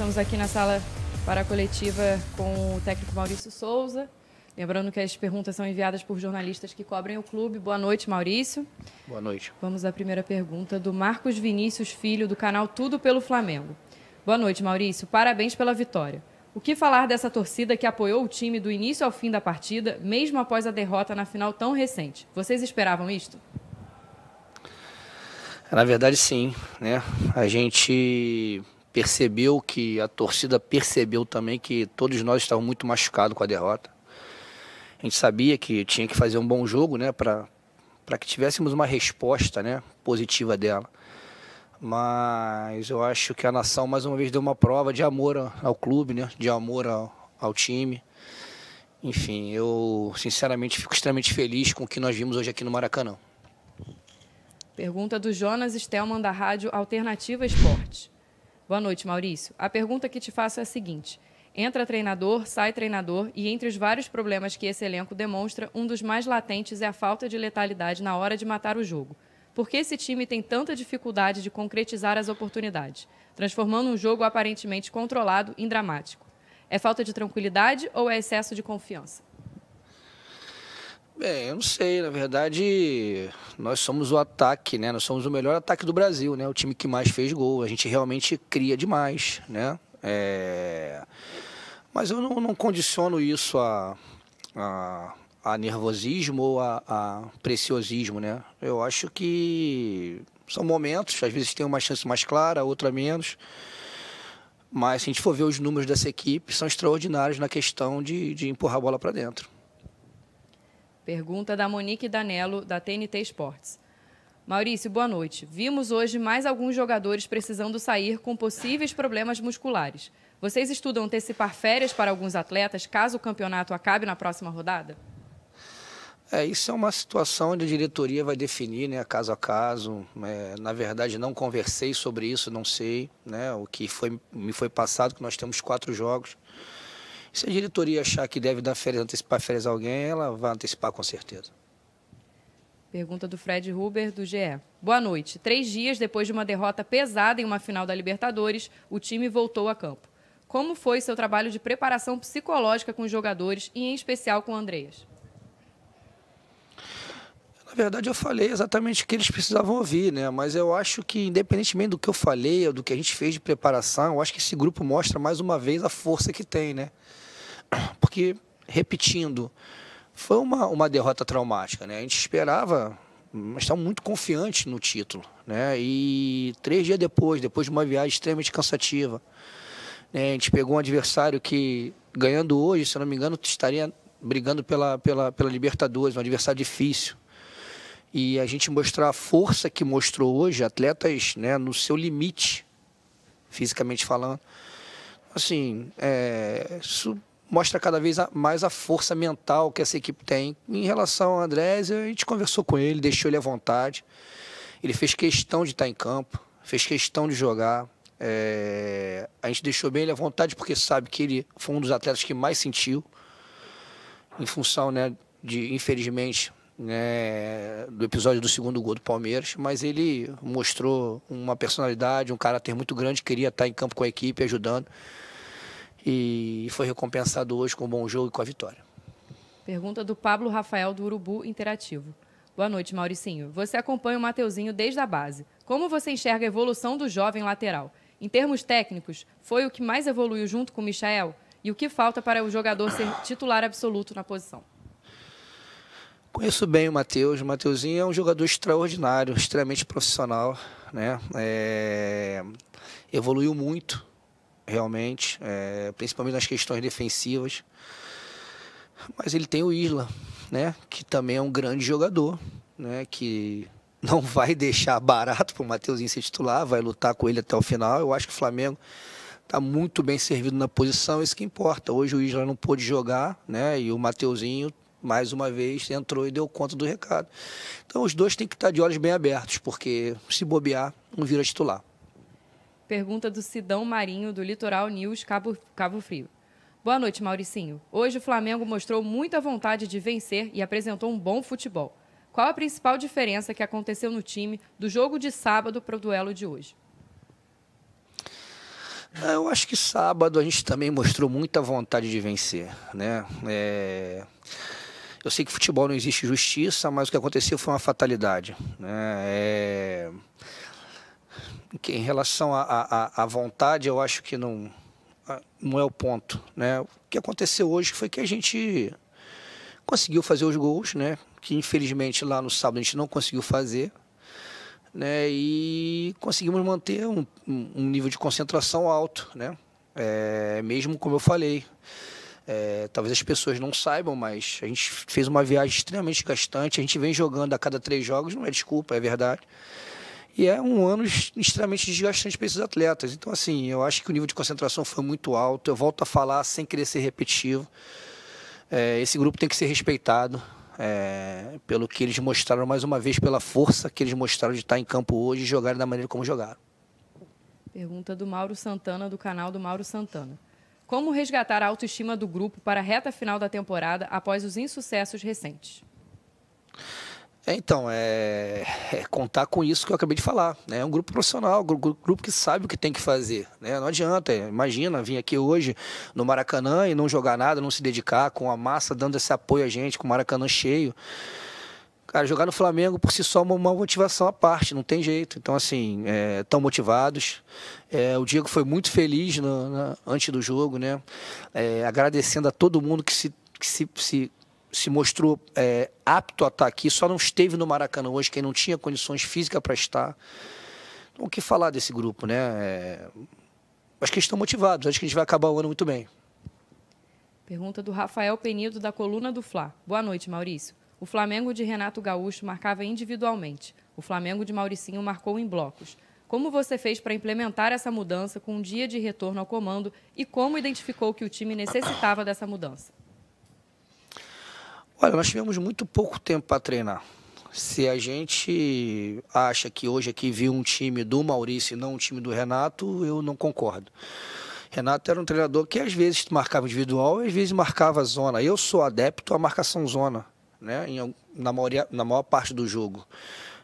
Estamos aqui na sala para a coletiva com o técnico Maurício Souza. Lembrando que as perguntas são enviadas por jornalistas que cobrem o clube. Boa noite, Maurício. Boa noite. Vamos à primeira pergunta do Marcos Vinícius Filho, do canal Tudo pelo Flamengo. Boa noite, Maurício. Parabéns pela vitória. O que falar dessa torcida que apoiou o time do início ao fim da partida, mesmo após a derrota na final tão recente? Vocês esperavam isto? Na verdade, sim. Né? A gente percebeu que a torcida percebeu também que todos nós estávamos muito machucados com a derrota. A gente sabia que tinha que fazer um bom jogo, né, para para que tivéssemos uma resposta, né, positiva dela. Mas eu acho que a nação mais uma vez deu uma prova de amor ao clube, né, de amor ao, ao time. Enfim, eu sinceramente fico extremamente feliz com o que nós vimos hoje aqui no Maracanã. Pergunta do Jonas Stelman da Rádio Alternativa Esporte. Boa noite, Maurício. A pergunta que te faço é a seguinte: entra treinador, sai treinador, e entre os vários problemas que esse elenco demonstra, um dos mais latentes é a falta de letalidade na hora de matar o jogo. Por que esse time tem tanta dificuldade de concretizar as oportunidades, transformando um jogo aparentemente controlado em dramático? É falta de tranquilidade ou é excesso de confiança? Bem, eu não sei. Na verdade, nós somos o ataque, né? Nós somos o melhor ataque do Brasil, né? O time que mais fez gol. A gente realmente cria demais, né? É... Mas eu não, não condiciono isso a, a, a nervosismo ou a, a, preciosismo, né? Eu acho que são momentos. Às vezes tem uma chance mais clara, outra menos. Mas se a gente for ver os números dessa equipe, são extraordinários na questão de, de empurrar a bola para dentro. Pergunta da Monique Danello, da TNT Esportes. Maurício, boa noite. Vimos hoje mais alguns jogadores precisando sair com possíveis problemas musculares. Vocês estudam antecipar férias para alguns atletas caso o campeonato acabe na próxima rodada? É, isso é uma situação onde a diretoria vai definir, né, caso a caso. É, na verdade, não conversei sobre isso, não sei. Né, o que foi, me foi passado, que nós temos quatro jogos. Se a diretoria achar que deve dar férias, antecipar férias a alguém, ela vai antecipar com certeza. Pergunta do Fred Huber, do GE. Boa noite. Três dias depois de uma derrota pesada em uma final da Libertadores, o time voltou a campo. Como foi seu trabalho de preparação psicológica com os jogadores e, em especial, com o Andreas? Na verdade, eu falei exatamente o que eles precisavam ouvir, né? Mas eu acho que, independentemente do que eu falei ou do que a gente fez de preparação, eu acho que esse grupo mostra mais uma vez a força que tem, né? Porque, repetindo, foi uma, uma derrota traumática, né? A gente esperava, mas estava tá muito confiante no título, né? E três dias depois, depois de uma viagem extremamente cansativa, né? a gente pegou um adversário que, ganhando hoje, se não me engano, estaria brigando pela, pela, pela Libertadores, um adversário difícil e a gente mostrar a força que mostrou hoje, atletas né, no seu limite, fisicamente falando. Assim, é, isso mostra cada vez mais a força mental que essa equipe tem. Em relação ao Andrés, a gente conversou com ele, deixou ele à vontade. Ele fez questão de estar em campo, fez questão de jogar. É, a gente deixou bem ele à vontade porque sabe que ele foi um dos atletas que mais sentiu, em função, né, de infelizmente, né, do episódio do segundo gol do Palmeiras, mas ele mostrou uma personalidade, um caráter muito grande, queria estar em campo com a equipe, ajudando. E foi recompensado hoje com um bom jogo e com a vitória. Pergunta do Pablo Rafael do Urubu Interativo. Boa noite, Mauricinho. Você acompanha o Mateuzinho desde a base. Como você enxerga a evolução do jovem lateral? Em termos técnicos, foi o que mais evoluiu junto com o Michael? E o que falta para o jogador ser titular absoluto na posição? Conheço bem o Matheus. O Matheusinho é um jogador extraordinário, extremamente profissional, né? É... Evoluiu muito, realmente, é... principalmente nas questões defensivas. Mas ele tem o Isla, né? Que também é um grande jogador, né? Que não vai deixar barato para o Matheusinho ser titular, vai lutar com ele até o final. Eu acho que o Flamengo está muito bem servido na posição, isso que importa. Hoje o Isla não pôde jogar, né? E o Mateuzinho mais uma vez, entrou e deu conta do recado. Então, os dois têm que estar de olhos bem abertos, porque se bobear, não vira titular. Pergunta do Sidão Marinho, do Litoral News, Cabo, Cabo Frio. Boa noite, Mauricinho. Hoje o Flamengo mostrou muita vontade de vencer e apresentou um bom futebol. Qual a principal diferença que aconteceu no time do jogo de sábado para o duelo de hoje? É, eu acho que sábado a gente também mostrou muita vontade de vencer, né? É... Eu sei que futebol não existe justiça, mas o que aconteceu foi uma fatalidade. Né? É... Em relação à vontade, eu acho que não, ah, não é o ponto. Né? O que aconteceu hoje foi que a gente conseguiu fazer os gols, né? que infelizmente lá no sábado a gente não conseguiu fazer. Né, e conseguimos manter um, um nível de concentração alto, né? É, mesmo como eu falei, é, talvez as pessoas não saibam, mas a gente fez uma viagem extremamente gastante. A gente vem jogando a cada três jogos, não é desculpa, é verdade. E é um ano extremamente desgastante para esses atletas. Então, assim, eu acho que o nível de concentração foi muito alto. Eu volto a falar sem querer ser repetitivo. É, esse grupo tem que ser respeitado é, pelo que eles mostraram mais uma vez, pela força que eles mostraram de estar em campo hoje e jogarem da maneira como jogaram. Pergunta do Mauro Santana, do canal do Mauro Santana. Como resgatar a autoestima do grupo para a reta final da temporada após os insucessos recentes? É, então, é, é, contar com isso que eu acabei de falar. Né? É um grupo profissional, um grupo que sabe o que tem que fazer. Né? Não adianta, imagina vir aqui hoje no Maracanã e não jogar nada, não se dedicar, com a massa dando esse apoio a gente, com o Maracanã cheio. Cara, jogar no Flamengo por si só é uma motivação à parte, não tem jeito. Então, assim, é, tão motivados. É, o Diego foi muito feliz no, antes do jogo, né? É, agradecendo a todo mundo que se, que se, se, se mostrou é, apto a estar aqui. Só não esteve no Maracanã hoje quem não tinha condições físicas para estar. Então, o que falar desse grupo, né? É, acho que eles estão motivados. Acho que a gente vai acabar o ano muito bem. Pergunta do Rafael Penido, da Coluna do Fla. Boa noite, Maurício. O Flamengo de Renato Gaúcho marcava individualmente. O Flamengo de Mauricinho marcou em blocos. Como você fez para implementar essa mudança com um dia de retorno ao comando e como identificou que o time necessitava dessa mudança? Olha, nós tivemos muito pouco tempo para treinar. Se a gente acha que hoje aqui viu um time do Maurício e não um time do Renato, eu não concordo. Renato era um treinador que às vezes marcava individual, às vezes marcava zona. Eu sou adepto à marcação zona né? Em, na, maioria, na maior parte do jogo.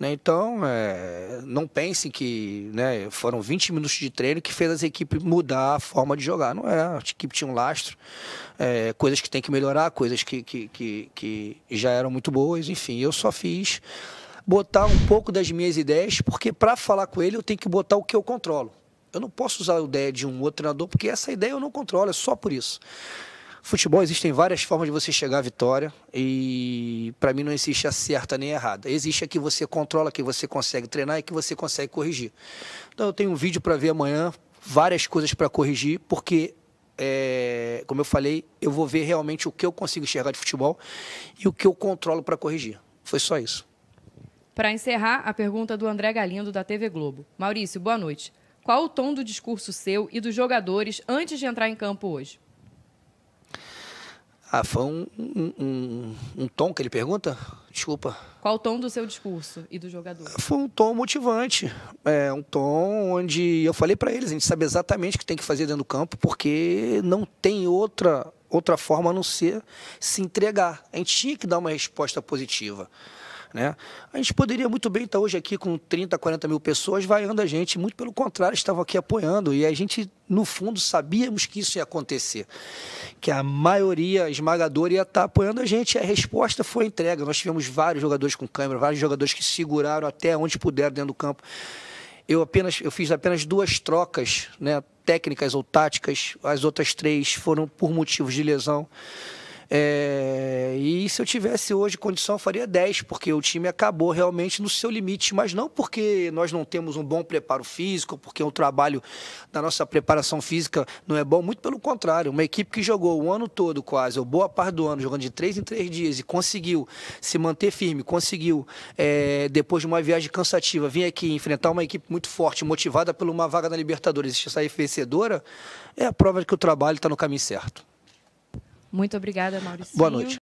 Né? Então, é, não pense que né, foram 20 minutos de treino que fez as equipes mudar a forma de jogar. Não é, a equipe tinha um lastro, é, coisas que tem que melhorar, coisas que, que, que, que já eram muito boas, enfim, eu só fiz botar um pouco das minhas ideias, porque para falar com ele eu tenho que botar o que eu controlo. Eu não posso usar a ideia de um outro treinador, porque essa ideia eu não controlo, é só por isso. Futebol existem várias formas de você chegar à vitória e para mim não existe a certa nem a errada. Existe a que você controla, que você consegue treinar e que você consegue corrigir. Então eu tenho um vídeo para ver amanhã, várias coisas para corrigir, porque é, como eu falei, eu vou ver realmente o que eu consigo enxergar de futebol e o que eu controlo para corrigir. Foi só isso. Para encerrar, a pergunta do André Galindo, da TV Globo. Maurício, boa noite. Qual o tom do discurso seu e dos jogadores antes de entrar em campo hoje? Ah, foi um, um, um, um, tom que ele pergunta? Desculpa. Qual o tom do seu discurso e do jogador? Foi um tom motivante. É, um tom onde eu falei para eles, a gente sabe exatamente o que tem que fazer dentro do campo, porque não tem outra, outra forma a não ser se entregar. A gente tinha que dar uma resposta positiva. Né? A gente poderia muito bem estar hoje aqui com 30, 40 mil pessoas vaiando a gente, muito pelo contrário, estavam aqui apoiando. E a gente, no fundo, sabíamos que isso ia acontecer, que a maioria esmagadora ia estar apoiando a gente. E a resposta foi entrega. Nós tivemos vários jogadores com câmera, vários jogadores que seguraram até onde puderam dentro do campo eu apenas eu fiz apenas duas trocas né, técnicas ou táticas as outras três foram por motivos de lesão é, se eu tivesse hoje condição, eu faria 10, porque o time acabou realmente no seu limite, mas não porque nós não temos um bom preparo físico, porque o trabalho da nossa preparação física não é bom, muito pelo contrário. Uma equipe que jogou o ano todo quase, ou boa parte do ano, jogando de três em três dias e conseguiu se manter firme, conseguiu, é, depois de uma viagem cansativa, vir aqui enfrentar uma equipe muito forte, motivada por uma vaga na Libertadores e sair vencedora, é a prova de que o trabalho está no caminho certo. Muito obrigada, Maurício. Boa noite.